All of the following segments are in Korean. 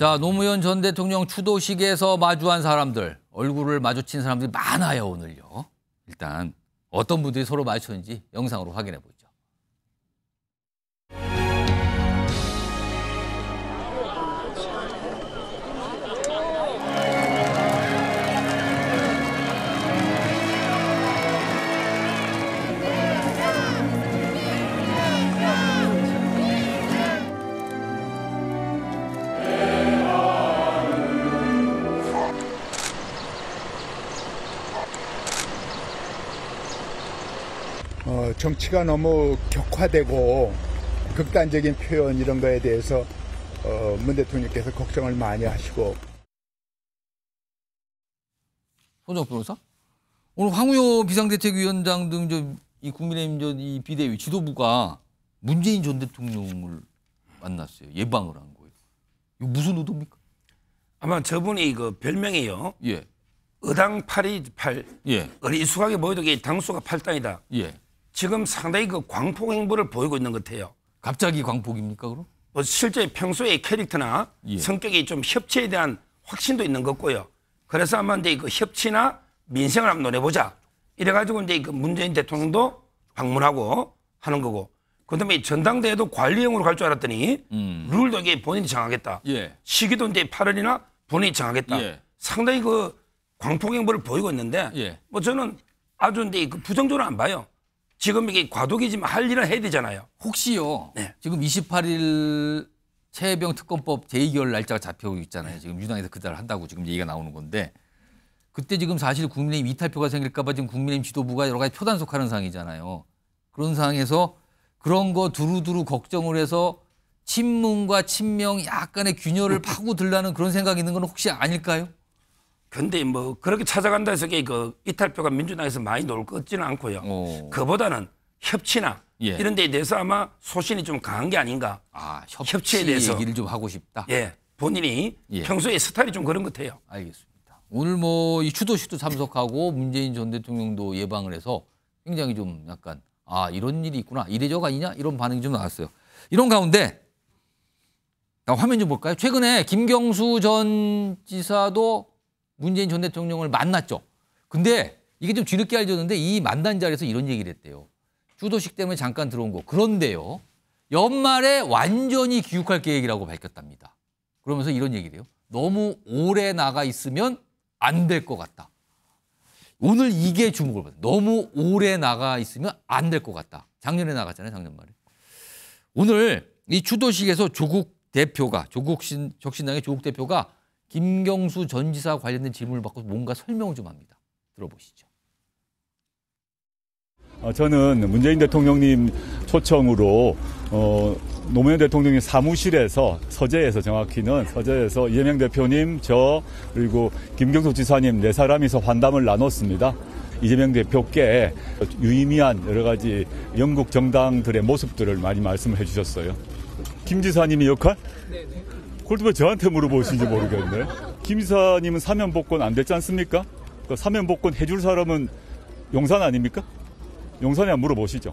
자, 노무현 전 대통령 추도식에서 마주한 사람들, 얼굴을 마주친 사람들이 많아요, 오늘요. 일단 어떤 분들이 서로 마주쳤는지 영상으로 확인해 보죠. 정치가 너무 격화되고 극단적인 표현 이런 거에 대해서 어, 문 대통령께서 걱정을 많이 하시고. 혼정 변호사? 오늘 황우여 비상대책위원장 등이 국민의힘 이 비대위 지도부가 문재인 전 대통령을 만났어요. 예방을 한 거예요. 이거 무슨 의도입니까? 아마 저분이 그 별명이요. 예. 의당 828. 예. 어리숙하게 보여도 당수가 8당이다. 예. 지금 상당히 그 광폭 행보를 보이고 있는 것 같아요. 갑자기 광폭입니까 그럼? 뭐 실제 평소의 캐릭터나 예. 성격이 좀 협치에 대한 확신도 있는 것 같고요. 그래서 아마 이제 그 협치나 민생을 한번 논해보자. 이래가지고 이제 그 문재인 대통령도 방문하고 하는 거고. 그 다음에 전당대회도 관리형으로 갈 줄 알았더니 음. 룰도 이게 본인이 정하겠다. 예. 시기도 이제 8월이나 본인이 정하겠다. 예. 상당히 그 광폭 행보를 보이고 있는데 예. 뭐 저는 아주 이제 그 부정적으로 안 봐요. 지금 이게 과도기지만 할 일은 해야 되잖아요. 혹시요. 네. 지금 28일 최병 특검법 제2결 날짜가 잡혀 있잖아요. 지금 유당에서 그대로 한다고 지금 얘기가 나오는 건데 그때 지금 사실 국민의힘 이탈표가 생길까 봐 지금 국민의힘 지도부가 여러 가지 표단속하는 상황이잖아요. 그런 상황에서 그런 거 두루두루 걱정을 해서 친문과 친명 약간의 균열을 파고 들라는 그런 생각이 있는 건 혹시 아닐까요? 근데 뭐 그렇게 찾아간다 해서 그 이탈표가 민주당에서 많이 나올 것 같지는 않고요. 오. 어. 그보다는 협치나 예. 이런 데에 대해서 아마 소신이 좀 강한 게 아닌가. 아, 협치 에 대해서 얘기를 좀 하고 싶다. 예. 본인이 예. 평소에 스타일이 좀 그런 것 같아요. 알겠습니다. 오늘 뭐 이 추도식도 참석하고 문재인 전 대통령도 예방을 해서 굉장히 좀 약간 아, 이런 일이 있구나. 이래저가 아니냐? 이런 반응이 좀 나왔어요. 이런 가운데 나 화면 좀 볼까요? 최근에 김경수 전 지사도 문재인 전 대통령을 만났죠. 근데 이게 좀 뒤늦게 알려졌는데 이 만난 자리에서 이런 얘기를 했대요. 주도식 때문에 잠깐 들어온 거. 그런데요. 연말에 완전히 귀국할 계획이라고 밝혔답니다. 그러면서 이런 얘기를 해요. 너무 오래 나가 있으면 안 될 것 같다. 오늘 이게 주목을 받아요. 너무 오래 나가 있으면 안 될 것 같다. 작년에 나갔잖아요. 작년 말에. 오늘 이 추도식에서 조국 대표가 조국 신, 혁신당의 조국 대표가 김경수 전 지사 관련된 질문을 받고 뭔가 설명을 좀 합니다. 들어보시죠. 어, 저는 문재인 대통령님 초청으로 어, 노무현 대통령님 사무실에서 서재에서 정확히는 서재에서 이재명 대표님 저 그리고 김경수 지사님 네 사람이서 환담을 나눴습니다. 이재명 대표께 유의미한 여러 가지 영국 정당들의 모습들을 많이 말씀해 주셨어요. 김 지사님의 역할? 네네. 네. 그걸 왜 저한테 물어보시는지 모르겠네. 김사님은 사면 복권 안 됐지 않습니까? 그러니까 사면 복권 해줄 사람은 용산 아닙니까? 용산에 안 물어보시죠.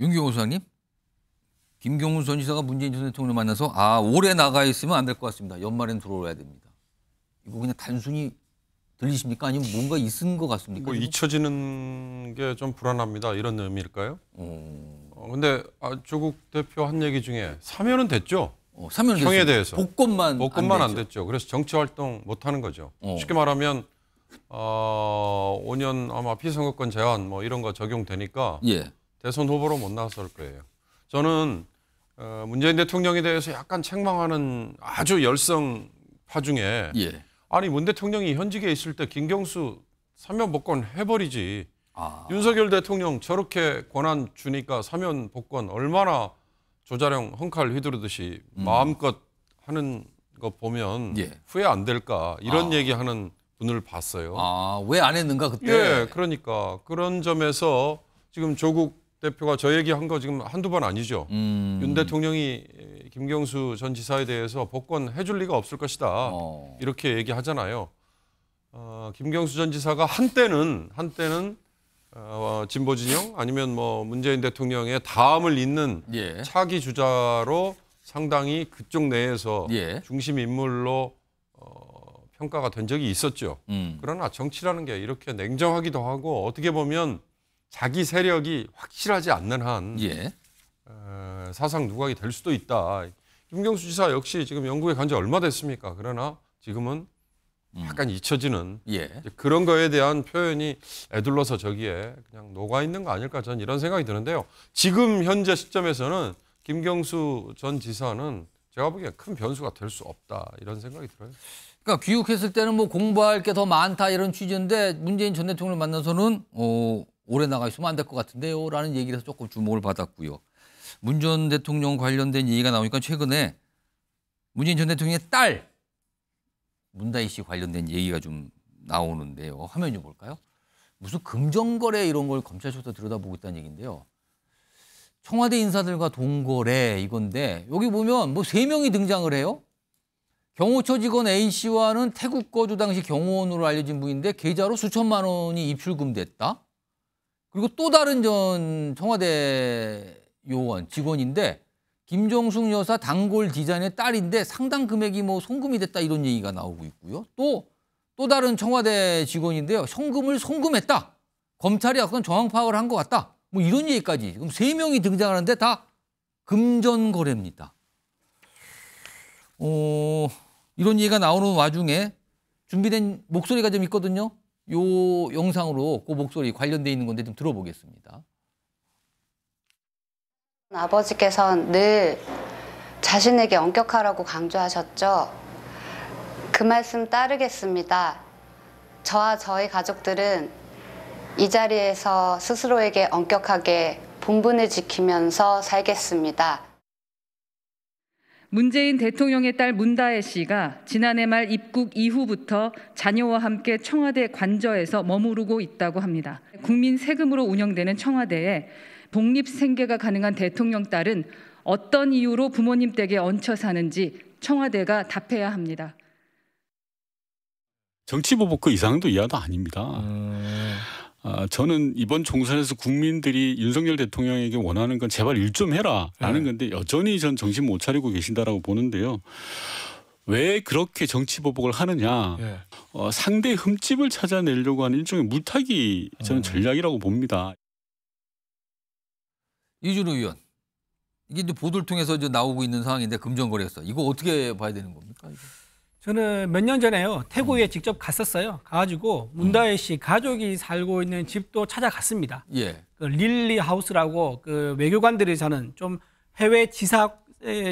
윤경호 소장님, 김경훈 전 지사가 문재인 전 대통령을 만나서 아 올해 나가 있으면 안 될 것 같습니다. 연말엔 들어와야 됩니다. 이거 그냥 단순히 들리십니까? 아니면 뭔가 있은 것 같습니까? 뭐 잊혀지는 게 좀 불안합니다. 이런 의미일까요? 음... 근데 아, 조국 대표 한 얘기 중에 사면은 됐죠. 어, 사면은 형에 대해서 복권만 복권만 안, 안 됐죠. 그래서 정치 활동 못 하는 거죠. 어. 쉽게 말하면 어, 5년 아마 피선거권 제한 뭐 이런 거 적용되니까 예. 대선 후보로 못나왔을 거예요. 저는 어, 문재인 대통령에 대해서 약간 책망하는 아주 열성파 중에 예. 아니 문 대통령이 현직에 있을 때 김경수 사면 복권 해버리지 아. 윤석열 대통령 저렇게 권한 주니까 사면 복권 얼마나 조자령 헝칼 휘두르듯이 음. 마음껏 하는 거 보면 예. 후회 안 될까 이런 아. 얘기하는 분을 봤어요. 아, 왜 안 했는가 그때? 예, 그러니까 그런 점에서 지금 조국 대표가 저 얘기한 거 지금 한두 번 아니죠. 음. 윤 대통령이 김경수 전 지사에 대해서 복권 해줄 리가 없을 것이다. 어. 이렇게 얘기하잖아요. 어, 김경수 전 지사가 한때는 한때는 어, 어, 진보 진영 아니면 뭐 문재인 대통령의 다음을 잇는 예. 차기 주자로 상당히 그쪽 내에서 예. 중심 인물로 어, 평가가 된 적이 있었죠. 음. 그러나 정치라는 게 이렇게 냉정하기도 하고 어떻게 보면 자기 세력이 확실하지 않는 한 예. 어, 사상 누각이 될 수도 있다. 김경수 지사 역시 지금 영국에 간 지 얼마 됐습니까? 그러나 지금은 약간 잊혀지는 예. 그런 거에 대한 표현이 애둘러서 저기에 그냥 녹아 있는 거 아닐까 저는 이런 생각이 드는데요. 지금 현재 시점에서는 김경수 전 지사는 제가 보기엔 큰 변수가 될 수 없다 이런 생각이 들어요. 그러니까 귀국했을 때는 뭐 공부할 게 더 많다 이런 취지인데 문재인 전 대통령을 만나서는 어, 오래 나가 있으면 안 될 것 같은데요 라는 얘기를 해서 조금 주목을 받았고요. 문 전 대통령 관련된 얘기가 나오니까 최근에 문재인 전 대통령의 딸 문다희 씨 관련된 얘기가 좀 나오는데요. 화면 좀 볼까요? 무슨 금전거래 이런 걸검찰서에서 들여다보고 있다는 얘기인데요. 청와대 인사들과 동거래 이건데 여기 보면 뭐 세 명이 등장을 해요. 경호처 직원 A 씨와는 태국 거주 당시 경호원으로 알려진 분인데 계좌로 수천만 원이 입출금 됐다. 그리고 또 다른 전 청와대 요원 직원인데 김종숙 여사 단골 디자인의 딸인데 상당 금액이 뭐 송금이 됐다 이런 얘기가 나오고 있고요. 또, 또 다른 청와대 직원인데요. 현금을 송금했다. 검찰이 약간 정황 파악을 한 것 같다. 뭐 이런 얘기까지. 지금 세 명이 등장하는데 다 금전 거래입니다. 어, 이런 얘기가 나오는 와중에 준비된 목소리가 좀 있거든요. 요 영상으로 그 목소리 관련돼 있는 건데 좀 들어보겠습니다. 아버지께선늘 자신에게 엄격하라고 강조하셨죠. 그 말씀 따르겠습니다. 저와 저희 가족들은 이 자리에서 스스로에게 엄격하게 본분을 지키면서 살겠습니다. 문재인 대통령의 딸 문다혜 씨가 지난해 말 입국 이후부터 자녀와 함께 청와대 관저에서 머무르고 있다고 합니다. 국민 세금으로 운영되는 청와대에 독립 생계가 가능한 대통령 딸은 어떤 이유로 부모님 댁에 얹혀 사는지 청와대가 답해야 합니다. 정치보복 그 이상도 이하도 아닙니다. 음... 아, 저는 이번 총선에서 국민들이 윤석열 대통령에게 원하는 건 제발 일 좀 해라라는 네. 건데 여전히 전 정신 못 차리고 계신다라고 보는데요. 왜 그렇게 정치 보복을 하느냐? 네. 어, 상대 흠집을 찾아내려고 하는 일종의 물타기 저는 음. 전략이라고 봅니다. 이준호 의원 이게 이제 보도를 통해서 이제 나오고 있는 상황인데 금전거래였어 이거 어떻게 봐야 되는 겁니까? 이거? 저는 몇 년 전에요 태국에 음. 직접 갔었어요. 가가지고 문다혜 음. 씨 가족이 살고 있는 집도 찾아갔습니다. 예. 그 릴리 하우스라고 그 외교관들이 사는 좀 해외 지사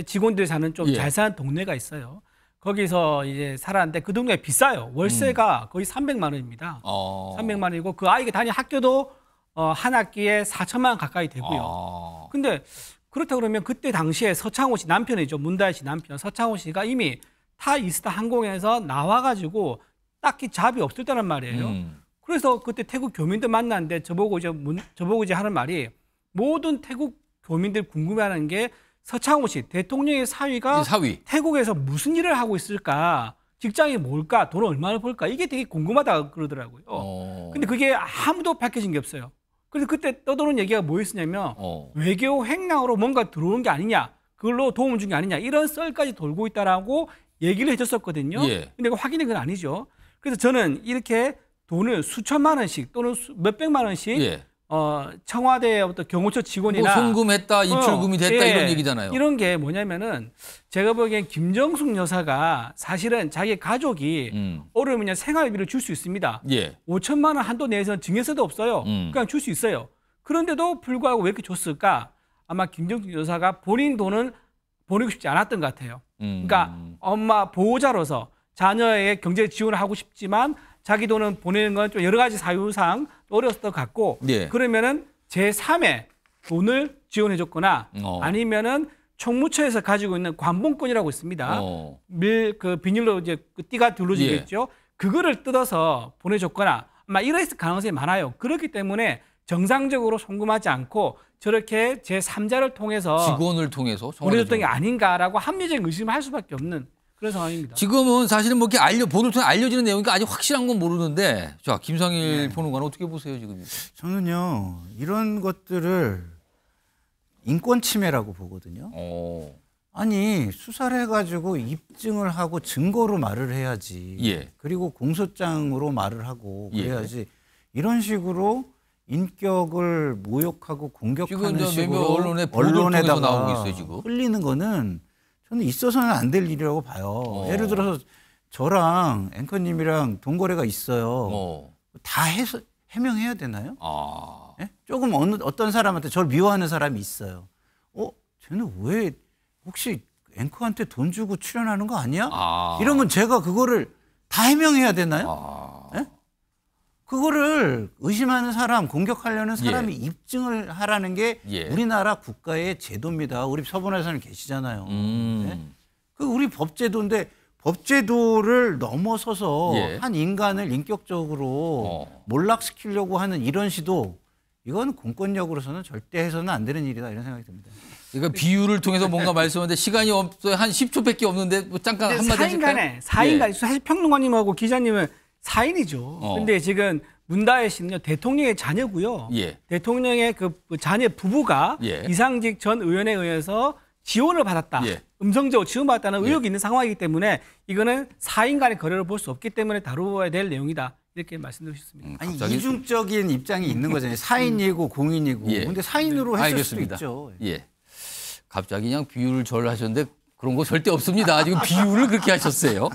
직원들이 사는 좀 예. 잘 사는 동네가 있어요. 거기서 이제 살았는데 그 동네가 비싸요. 월세가 음. 거의 300만 원입니다. 어. 300만 원이고 그 아이가 다니는 학교도 어, 한 학기에 4천만 가까이 되고요. 아. 근데 그렇다 그러면 그때 당시에 서창호 씨 남편이죠. 문다혜 씨 남편 서창호 씨가 이미 타 이스타 항공에서 나와가지고 딱히 잡이 없을 때란 말이에요. 음. 그래서 그때 태국 교민들 만났는데 저보고 이제 문, 저보고 이제 하는 말이 모든 태국 교민들 궁금해하는 게 서창호 씨 대통령의 사위가 사위. 태국에서 무슨 일을 하고 있을까? 직장이 뭘까? 돈을 얼마나 벌까? 이게 되게 궁금하다 그러더라고요. 어. 근데 그게 아무도 밝혀진 게 없어요. 그래서 그때 떠도는 얘기가 뭐였었냐면 어. 외교 횡령으로 뭔가 들어오는 게 아니냐 그걸로 도움을 준 게 아니냐 이런 썰까지 돌고 있다라고 얘기를 해줬었거든요. 예. 근데 그 확인이 그건 아니죠. 그래서 저는 이렇게 돈을 수천만 원씩 또는 몇백만 원씩 예. 어, 청와대 어떤 경호처 직원이나 뭐 송금했다, 어, 입출금이 됐다 예, 이런 얘기잖아요. 이런 게 뭐냐면은 제가 보기엔 김정숙 여사가 사실은 자기 가족이 음. 올해 그 생활비를 줄 수 있습니다. 예. 5천만 원 한도 내에서는 증여세도 없어요. 음. 그냥 줄 수 있어요. 그런데도 불구하고 왜 이렇게 줬을까? 아마 김정숙 여사가 본인 돈은 보내고 싶지 않았던 것 같아요. 음. 그러니까 엄마 보호자로서 자녀의 경제 지원을 하고 싶지만 자기 돈은 보내는 건 좀 여러 가지 사유상 어려웠을 것 같고 예. 그러면은 제3의 돈을 지원해 줬거나 어. 아니면은 총무처에서 가지고 있는 관봉권이라고 있습니다. 어. 밀그 비닐로 이제 그 띠가 둘러지있죠 예. 그거를 뜯어서 보내줬거나 아마 이랬 가능성이 많아요. 그렇기 때문에 정상적으로 송금하지 않고 저렇게 제3자를 통해서 직원을 통해서 보내줬던 게 아닌가라고 합리적 인 의심을 할 수밖에 없는 그런 상황입니다. 지금은 사실은 뭐 이렇게 알려 보도를 통해 알려지는 내용이니까 아직 확실한 건 모르는데 자 김상일 네. 평론관 어떻게 보세요 지금? 저는요 이런 것들을 인권 침해라고 보거든요. 오. 어. 아니 수사를 해가지고 입증을 하고 증거로 말을 해야지. 예. 그리고 공소장으로 말을 하고 예. 그래야지 예. 이런 식으로 인격을 모욕하고 공격하는 지금 식으로 언론에 언론에다가 나오고 있어요, 지금. 흘리는 거는 저는 있어서는 안 될 일이라고 봐요. 어. 예를 들어서 저랑 앵커님이랑 돈거래가 있어요. 어. 다 해서 해명해야 되나요? 아. 네? 조금 어느 어떤 사람한테 저를 미워하는 사람이 있어요. 어, 쟤는 왜 혹시 앵커한테 돈 주고 출연하는 거 아니야? 아. 이러면 제가 그거를 다 해명해야 되나요? 아. 그거를 의심하는 사람, 공격하려는 사람이 예. 입증을 하라는 게 예. 우리나라 국가의 제도입니다. 우리 서본회사는 계시잖아요. 음. 네? 그 우리 법제도인데 법제도를 넘어서서 예. 한 인간을 인격적으로 어. 몰락시키려고 하는 이런 시도 이건 공권력으로서는 절대 해서는 안 되는 일이다 이런 생각이 듭니다. 그러니까 비유를 통해서 뭔가 말씀하는데 시간이 없어요. 한 10초밖에 없는데 뭐 잠깐 한마디 4인간에 4인간 예. 사실 평론가님하고 기자님은 사인이죠. 어. 근데 지금 문다혜 씨는요 대통령의 자녀고요. 예. 대통령의 그 자녀 부부가 예. 이상직 전 의원에 의해서 지원을 받았다. 예. 음성적으로 지원받았다는 예. 의혹이 있는 상황이기 때문에 이거는 사인 간의 거래를 볼 수 없기 때문에 다루어야 될 내용이다. 이렇게 말씀드리고 습니다 음, 아니 이중적인 입장이 있는 거잖아요. 음. 사인이고 음. 공인이고. 예. 근데 사인으로 네. 했을 수도 있죠. 예. 갑자기 그냥 비율을 절하셨는데 그런 거 절대 없습니다. 지금 비율을 그렇게 하셨어요.